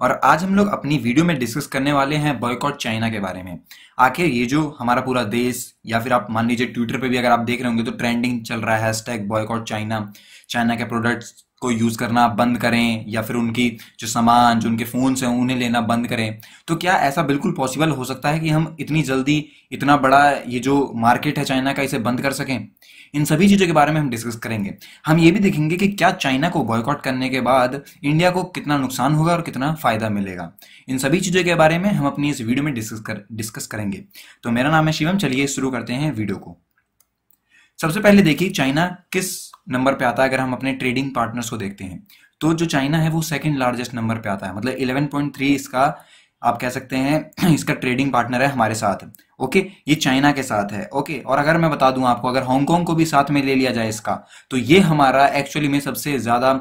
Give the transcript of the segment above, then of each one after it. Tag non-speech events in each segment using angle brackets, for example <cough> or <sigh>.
और आज हम लोग अपनी वीडियो में डिस्कस करने वाले हैं बॉयकॉट चाइना के बारे में आखिर ये जो हमारा पूरा देश या फिर आप मान लीजिए ट्विटर पे भी अगर आप देख रहे होंगे तो ट्रेंडिंग चल रहा है हैशटैग बॉयकॉट चाइना चाइना के प्रोडक्ट्स को यूज़ करना बंद करें या फिर उनकी जो सामान जो उनके फ़ोन्स हैं उन्हें लेना बंद करें तो क्या ऐसा बिल्कुल पॉसिबल हो सकता है कि हम इतनी जल्दी इतना बड़ा ये जो मार्केट है चाइना का इसे बंद कर सकें इन सभी चीज़ों के बारे में हम डिस्कस करेंगे हम ये भी देखेंगे कि क्या चाइना को बॉयकॉट करने के बाद इंडिया को कितना नुकसान होगा और कितना फ़ायदा मिलेगा इन सभी चीज़ों के बारे में हम अपनी इस वीडियो में डिस्कस कर डिस्कस करेंगे तो मेरा नाम है शिवम चलिए शुरू करते हैं वीडियो को सबसे पहले देखिए चाइना किस नंबर पे आता है अगर हम अपने ट्रेडिंग पार्टनर्स को देखते हैं तो जो चाइना है वो सेकेंड लार्जेस्ट नंबर पे आता है मतलब इलेवन पॉइंट थ्री इसका आप कह सकते हैं <clears throat> इसका ट्रेडिंग पार्टनर है हमारे साथ ओके ये चाइना के साथ है ओके और अगर मैं बता दूं आपको अगर हांगकांग को भी साथ में ले लिया जाए इसका तो ये हमारा एक्चुअली में सबसे ज़्यादा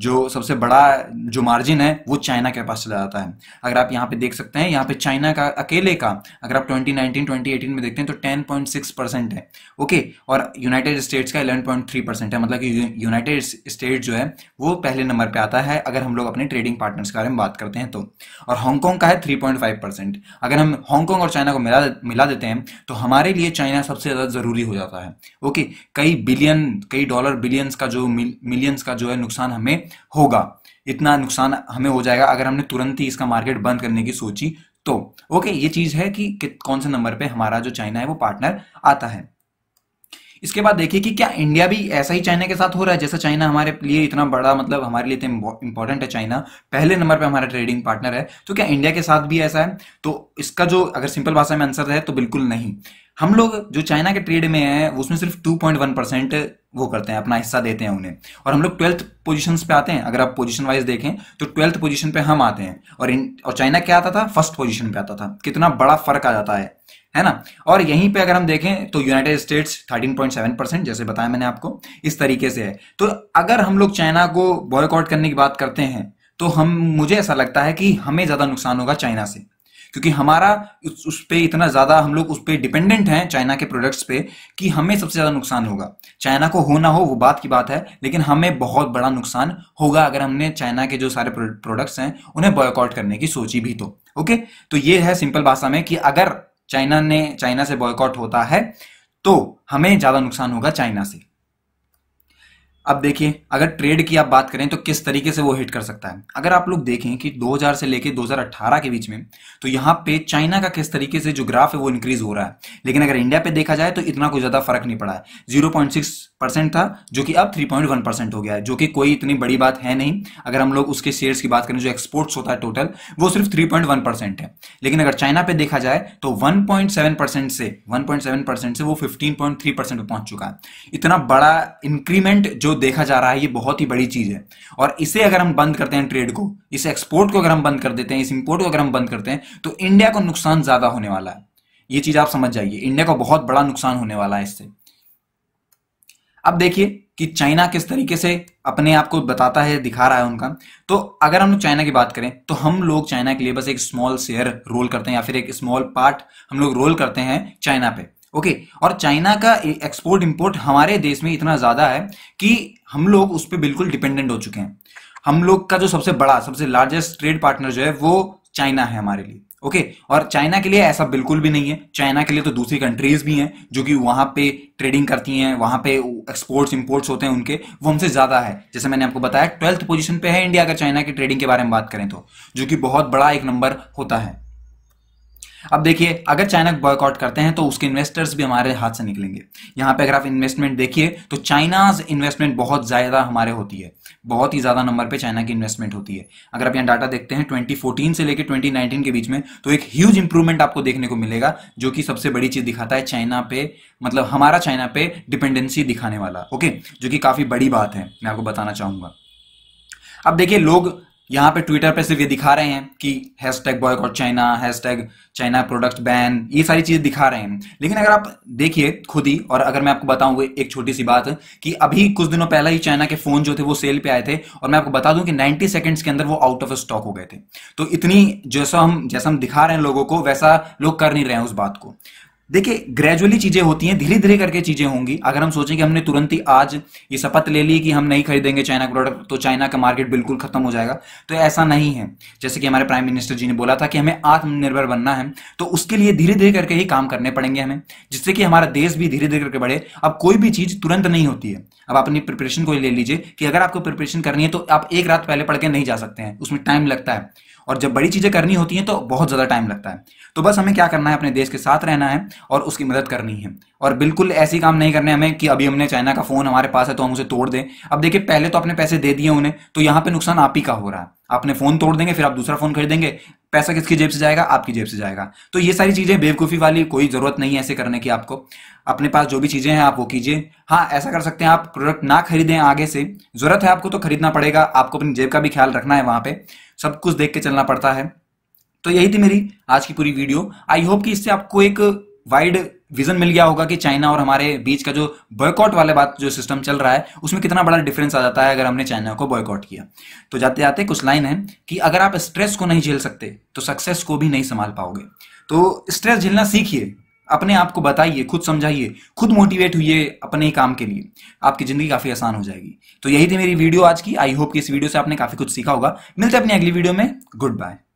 जो सबसे बड़ा जो मार्जिन है वो चाइना के पास चला जाता है अगर आप यहाँ पे देख सकते हैं यहाँ पे चाइना का अकेले का अगर आप 2019 2018 में देखते हैं तो 10.6 परसेंट है ओके और यूनाइटेड स्टेट्स का 11.3 परसेंट है मतलब कि यूनाइटेड स्टेट्स जो है वो पहले नंबर पर आता है अगर हम लोग अपने ट्रेडिंग पार्टनर्स के बारे में बात करते हैं तो और हांगकॉन्ग का है थ्री परसेंट अगर हम हांगकॉन्ग और चाइना को मिला मिला देते हैं तो हमारे लिए चाइना सबसे ज़्यादा ज़रूरी हो जाता है ओके कई बिलियन कई डॉलर बिलियंस का जो मिलियंस का जो है नुकसान हमें होगा इतना नुकसान हमें हो जाएगा अगर हमने तुरंत ही इसका मार्केट बंद करने की सोची तो ओके ये चीज है कि, कि कौन से नंबर पे हमारा जो चाइना है वो पार्टनर आता है इसके बाद देखिए कि क्या इंडिया भी ऐसा ही चाइना के साथ हो रहा है जैसा चाइना हमारे लिए इतना बड़ा मतलब हमारे लिए इतना इंपॉर्टेंट है चाइना पहले नंबर पे हमारा ट्रेडिंग पार्टनर है तो क्या इंडिया के साथ भी ऐसा है तो इसका जो अगर सिंपल भाषा में आंसर है तो बिल्कुल नहीं हम लोग जो चाइना के ट्रेड में है उसमें सिर्फ टू वो करते हैं अपना हिस्सा देते हैं उन्हें और हम लोग ट्वेल्थ पोजिशन पे आते हैं अगर आप पोजिशन वाइज देखें तो ट्वेल्थ पोजिशन पे हम आते हैं और इन, और चाइना क्या आता था फर्स्ट पोजिशन पे आता था कितना बड़ा फर्क आ जाता है है ना और यहीं पे अगर हम देखें तो यूनाइटेड स्टेट्स 13.7 परसेंट जैसे बताया मैंने आपको इस तरीके से है तो अगर हम लोग चाइना को बॉयकॉट करने की बात करते हैं तो हम मुझे ऐसा लगता है कि हमें ज्यादा नुकसान होगा चाइना से क्योंकि हमारा उस, पर इतना ज़्यादा हम लोग उस पर डिपेंडेंट हैं चाइना के प्रोडक्ट्स पे कि हमें सबसे ज़्यादा नुकसान होगा चाइना को हो ना हो वो बात की बात है लेकिन हमें बहुत बड़ा नुकसान होगा अगर हमने चाइना के जो सारे प्रोडक्ट्स हैं उन्हें बॉयकआउट करने की सोची भी तो ओके तो ये है सिंपल भाषा में कि अगर चाइना ने चाइना से बॉयकआउट होता है तो हमें ज़्यादा नुकसान होगा चाइना से अब देखिए अगर ट्रेड की आप बात करें तो किस तरीके से वो हिट कर सकता है अगर आप लोग देखें कि 2000 से लेके 2018 के बीच में तो यहाँ पे चाइना का किस तरीके से जो ग्राफ है वो इंक्रीज हो रहा है लेकिन अगर इंडिया पे देखा जाए तो इतना कोई ज्यादा फर्क नहीं पड़ा है जीरो परसेंट था जो कि अब थ्री परसेंट हो गया है जो कि कोई इतनी बड़ी बात है नहीं अगर हम लोग उसके शेयर की बात करें जो एक्सपोर्ट्स होता है टोटल वो सिर्फ थ्री परसेंट है लेकिन अगर चाइना पे देखा जाए तो वन परसेंट से वन परसेंट से वो फिफ्टीन परसेंट पहुंच चुका है इतना बड़ा इंक्रीमेंट जो देखा जा रहा है ये बहुत ही बड़ी चीज है और इसे अगर हम बंद करते हैं ट्रेड को इस एक्सपोर्ट को अगर हम बंद कर देते हैं इस इंपोर्ट को अगर हम बंद करते हैं तो इंडिया को नुकसान ज्यादा होने वाला है ये चीज आप समझ जाइए इंडिया को बहुत बड़ा नुकसान होने वाला है इससे अब देखिए कि चाइना किस तरीके से अपने आप को बताता है दिखा रहा है उनका तो अगर हम चाइना की बात करें तो हम लोग चाइना के लिए बस एक स्मॉल शेयर रोल करते हैं या फिर एक स्मॉल पार्ट हम लोग रोल करते हैं चाइना पे ओके okay, और चाइना का एक्सपोर्ट इंपोर्ट हमारे देश में इतना ज्यादा है कि हम लोग उस पर बिल्कुल डिपेंडेंट हो चुके हैं हम लोग का जो सबसे बड़ा सबसे लार्जेस्ट ट्रेड पार्टनर जो है वो चाइना है हमारे लिए ओके okay, और चाइना के लिए ऐसा बिल्कुल भी नहीं है चाइना के लिए तो दूसरी कंट्रीज भी हैं जो कि वहां पे ट्रेडिंग करती हैं वहां पे एक्सपोर्ट्स इंपोर्ट्स होते हैं उनके वो हमसे ज्यादा है जैसे मैंने आपको बताया ट्वेल्थ पोजीशन पे है इंडिया का चाइना की ट्रेडिंग के बारे में बात करें तो जो कि बहुत बड़ा एक नंबर होता है अब देखिए अगर चाइना बॉयकॉट करते हैं तो उसके इन्वेस्टर्स भी हमारे हाथ से निकलेंगे यहाँ पे अगर आप इन्वेस्टमेंट देखिए तो चाइनाज इन्वेस्टमेंट बहुत ज़्यादा हमारे होती है बहुत ही ज़्यादा नंबर पे चाइना की इन्वेस्टमेंट होती है अगर आप यहाँ डाटा देखते हैं 2014 से लेकर 2019 के बीच में तो एक ह्यूज इंप्रूवमेंट आपको देखने को मिलेगा जो कि सबसे बड़ी चीज़ दिखाता है चाइना पे मतलब हमारा चाइना पे डिपेंडेंसी दिखाने वाला ओके जो कि काफ़ी बड़ी बात है मैं आपको बताना चाहूंगा अब देखिए लोग यहाँ पे ट्विटर पे सिर्फ ये दिखा रहे हैं कि hashtag boycott China hashtag China product ban ये सारी चीज़ें दिखा रहे हैं लेकिन अगर आप देखिए खुद ही और अगर मैं आपको बताऊँ एक छोटी सी बात कि अभी कुछ दिनों पहले ही चाइना के फ़ोन जो थे वो सेल पे आए थे और मैं आपको बता दूं कि 90 सेकंड्स के अंदर वो आउट ऑफ स्टॉक हो गए थे तो इतनी जैसा हम जैसा हम दिखा रहे हैं लोगों को वैसा लोग कर नहीं रहे हैं उस बात को देखिए ग्रेजुअली चीजें होती हैं धीरे धीरे करके चीजें होंगी अगर हम सोचें कि हमने तुरंत ही आज ये शपथ ले ली कि हम नहीं खरीदेंगे चाइना का प्रोडक्ट तो चाइना का मार्केट बिल्कुल खत्म हो जाएगा तो ऐसा नहीं है जैसे कि हमारे प्राइम मिनिस्टर जी ने बोला था कि हमें आत्मनिर्भर बनना है तो उसके लिए धीरे धीरे करके ही काम करने पड़ेंगे हमें जिससे कि हमारा देश भी धीरे धीरे करके बढ़े अब कोई भी चीज तुरंत नहीं होती है अब अपनी प्रिपरेशन को ले लीजिए कि अगर आपको प्रिपरेशन करनी है तो आप एक रात पहले पढ़ के नहीं जा सकते हैं उसमें टाइम लगता है और जब बड़ी चीज़ें करनी होती हैं तो बहुत ज़्यादा टाइम लगता है तो बस हमें क्या करना है अपने देश के साथ रहना है और उसकी मदद करनी है और बिल्कुल ऐसी काम नहीं करने हमें कि अभी हमने चाइना का फ़ोन हमारे पास है तो हम उसे तोड़ दें अब देखिए पहले तो आपने पैसे दे दिए उन्हें तो यहाँ पे नुकसान आप ही का हो रहा है आपने फ़ोन तोड़ देंगे फिर आप दूसरा फ़ोन खरीदेंगे पैसा किसकी जेब से जाएगा आपकी जेब से जाएगा तो ये सारी चीज़ें बेवकूफ़ी वाली कोई ज़रूरत नहीं है ऐसे करने की आपको अपने पास जो भी चीज़ें हैं आप वो कीजिए हाँ ऐसा कर सकते हैं आप प्रोडक्ट ना खरीदें आगे से ज़रूरत है आपको तो खरीदना पड़ेगा आपको अपनी जेब का भी ख्याल रखना है वहां पर सब कुछ देख के चलना पड़ता है तो यही थी मेरी आज की पूरी वीडियो आई होप कि इससे आपको एक वाइड विजन मिल गया होगा कि चाइना और हमारे बीच का जो बॉयकॉट वाले बात जो सिस्टम चल रहा है उसमें कितना बड़ा डिफरेंस आ जाता है अगर हमने चाइना को बॉयकॉट किया तो जाते जाते कुछ लाइन है कि अगर आप स्ट्रेस को नहीं झेल सकते तो सक्सेस को भी नहीं संभाल पाओगे तो स्ट्रेस झेलना सीखिए अपने आप को बताइए खुद समझाइए खुद मोटिवेट हुई अपने ही काम के लिए आपकी जिंदगी काफी आसान हो जाएगी तो यही थी मेरी वीडियो आज की आई होप कि इस वीडियो से आपने काफी कुछ सीखा होगा मिलते अपनी अगली वीडियो में गुड बाय